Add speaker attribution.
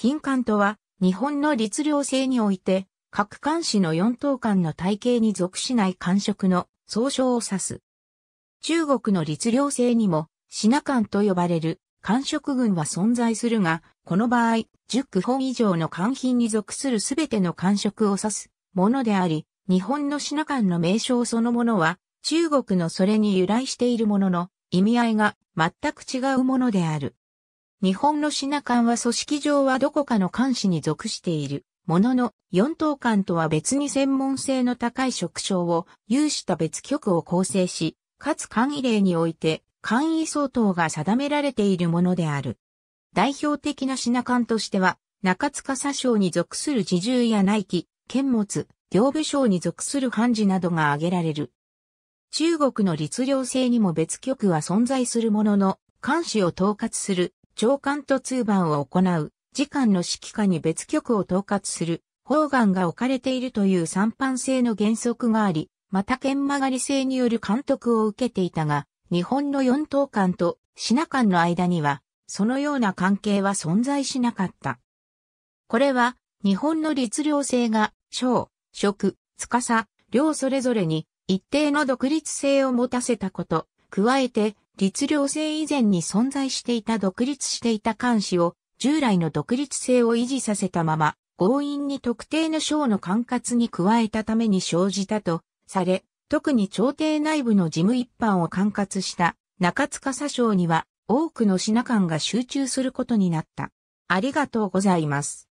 Speaker 1: 品管
Speaker 2: とは、日本の律令制において、各監視の四等間の体系に属しない官職の総称を指す。中国の律令制にも、品官と呼ばれる官職群は存在するが、この場合、10区本以上の官品に属するすべての官職を指すものであり、日本の品官の名称そのものは、中国のそれに由来しているものの、意味合いが全く違うものである。日本の品館は組織上はどこかの管視に属している。ものの、四等館とは別に専門性の高い職称を有した別局を構成し、かつ簡易例において、簡易相当が定められているものである。代表的な品館としては、中塚佐省に属する自重や内記、剣物、行部省に属する判事などが挙げられる。中国の律令制にも別局は存在するものの、監視を統括する長官と通番を行う、次官の指揮下に別局を統括する、方眼が置かれているという三般性の原則があり、また剣曲がり性による監督を受けていたが、日本の四等間と品官の間には、そのような関係は存在しなかった。これは、日本の律令制が、小、職、司、両それぞれに、一定の独立性を持たせたこと、加えて、律令制以前に存在していた独立していた監視を従来の独立性を維持させたまま強引に特定の省の管轄に加えたために生じたとされ、特に朝廷内部の事務一般を管轄した中塚佐省には多くの品官が集中することになった。ありがとうございま
Speaker 1: す。